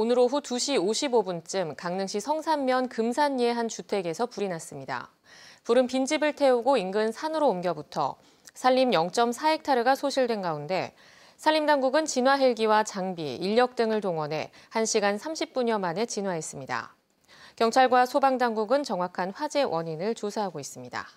오늘 오후 2시 55분쯤 강릉시 성산면 금산리의 한 주택에서 불이 났습니다. 불은 빈집을 태우고 인근 산으로 옮겨 붙어 산림 0.4헥타르가 소실된 가운데 산림당국은 진화 헬기와 장비, 인력 등을 동원해 1시간 30분여 만에 진화했습니다. 경찰과 소방당국은 정확한 화재 원인을 조사하고 있습니다.